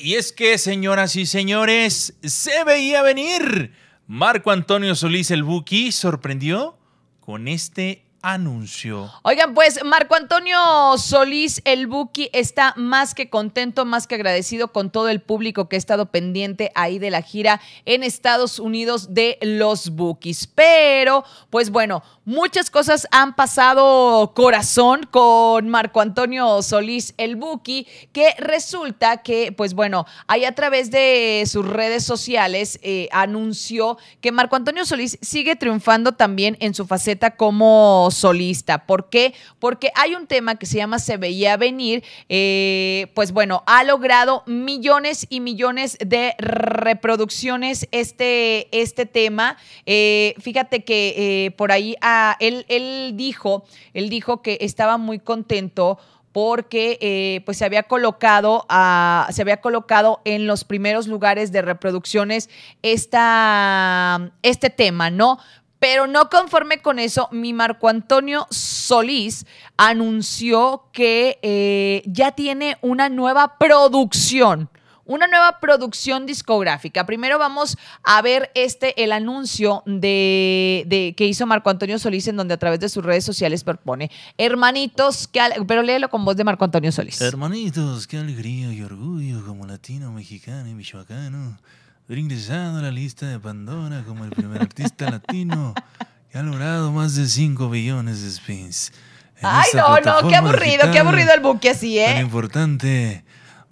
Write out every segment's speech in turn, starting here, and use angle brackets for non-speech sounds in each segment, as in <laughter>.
Y es que, señoras y señores, se veía venir. Marco Antonio Solís, el Buki, sorprendió con este anunció. Oigan, pues Marco Antonio Solís, el Buki, está más que contento, más que agradecido con todo el público que ha estado pendiente ahí de la gira en Estados Unidos de los Bukis. Pero, pues bueno, muchas cosas han pasado corazón con Marco Antonio Solís, el Buki, que resulta que, pues bueno, ahí a través de sus redes sociales eh, anunció que Marco Antonio Solís sigue triunfando también en su faceta como solista. ¿Por qué? Porque hay un tema que se llama Se veía venir, eh, pues bueno, ha logrado millones y millones de reproducciones este, este tema. Eh, fíjate que eh, por ahí ah, él, él dijo, él dijo que estaba muy contento porque pues se había colocado se había colocado en los primeros lugares de reproducciones esta, este tema, ¿no? Pero no conforme con eso, mi Marco Antonio Solís anunció que eh, ya tiene una nueva producción una nueva producción discográfica. Primero vamos a ver este, el anuncio de, que hizo Marco Antonio Solís, en donde a través de sus redes sociales propone Hermanitos, pero léelo con voz de Marco Antonio Solís. Hermanitos, qué alegría y orgullo como latino, mexicano y michoacano ingresado a la lista de Pandora como el primer artista <laughs> latino que ha logrado más de 5 billones de spins. Ay, no, no, qué aburrido, qué aburrido el buque así, ¿eh? Tan importante.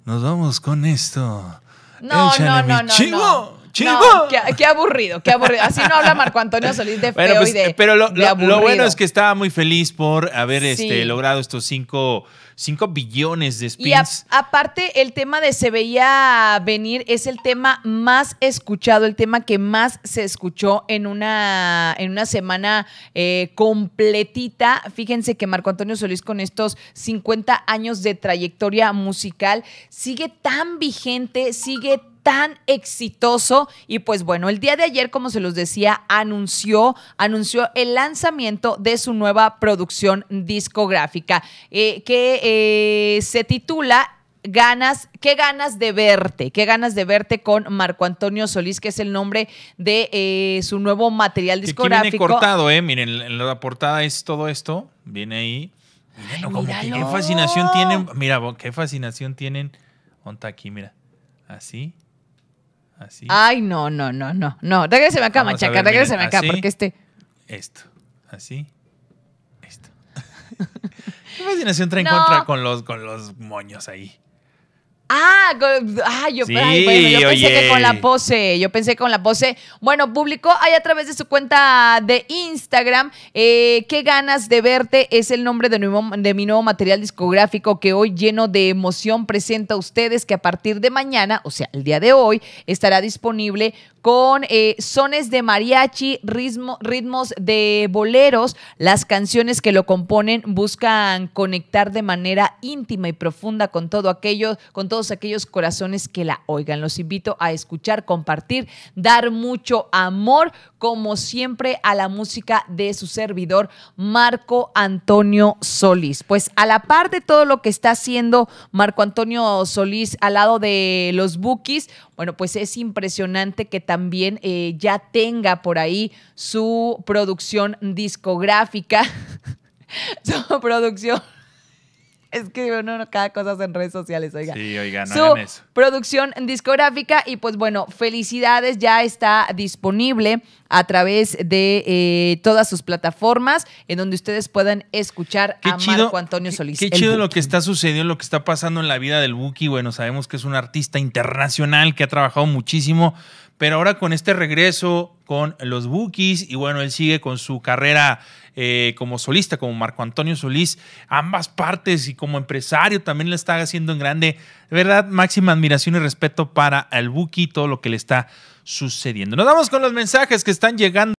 Nos vamos con esto. No, no, no, no, Chico, qué, aburrido, qué aburrido. Así no habla Marco Antonio Solís de pues, feo eh, Pero lo, bueno es que estaba muy feliz por haber este, logrado estos cinco... 5 billones de spins. Y aparte, el tema de Se veía venir es el tema más escuchado, el tema que más se escuchó en una, en una semana eh, completita. Fíjense que Marco Antonio Solís, con estos 50 años de trayectoria musical, sigue tan vigente, sigue tan tan exitoso. Y pues bueno, el día de ayer, como se los decía, anunció, anunció el lanzamiento de su nueva producción discográfica eh, que eh, se titula ganas, qué ganas de verte, qué ganas de verte con Marco Antonio Solís, que es el nombre de eh, su nuevo material discográfico. Que viene cortado, ¿eh? Miren, la portada es todo esto, viene ahí. como qué fascinación tienen, mira, qué fascinación tienen, onta aquí, mira, así. Ay, no, no, no, no. No, acá, machaca, regréseme acá, porque este. Esto, así, esto. ¿Qué fascinación trae en contra con los, con los moños ahí? Ah, ah, yo, pensé que con la pose, yo pensé con la pose. Bueno, publicó ahí a través de su cuenta de Instagram, eh, qué ganas de verte es el nombre de, de mi nuevo material discográfico que hoy lleno de emoción presenta a ustedes que a partir de mañana, o sea, el día de hoy, estará disponible con eh, sones de mariachi, ritmos de boleros. Las canciones que lo componen buscan conectar de manera íntima y profunda con todo aquello, con todos aquellos corazones que la oigan. Los invito a escuchar, compartir, dar mucho amor, como siempre, a la música de su servidor Marco Antonio Solís. Pues a la par de todo lo que está haciendo Marco Antonio Solís al lado de los Bookies, bueno, pues es impresionante que también también eh, ya tenga por ahí su producción discográfica, <laughs> su producción es que uno cada cosa en redes sociales, oiga. Sí, oiga, no Su eso. producción discográfica y pues bueno, felicidades, ya está disponible a través de eh, todas sus plataformas en donde ustedes puedan escuchar a Marco Antonio Solís. Qué, chido lo que está sucediendo, lo que está pasando en la vida del Buki. Bueno, sabemos que es un artista internacional que ha trabajado muchísimo, pero ahora con este regreso con los Bookies y bueno, él sigue con su carrera eh, como solista, como Marco Antonio Solís, ambas partes y como empresario también le está haciendo en grande. De verdad, máxima admiración y respeto para el Buki, todo lo que le está sucediendo. Nos vamos con los mensajes que están llegando.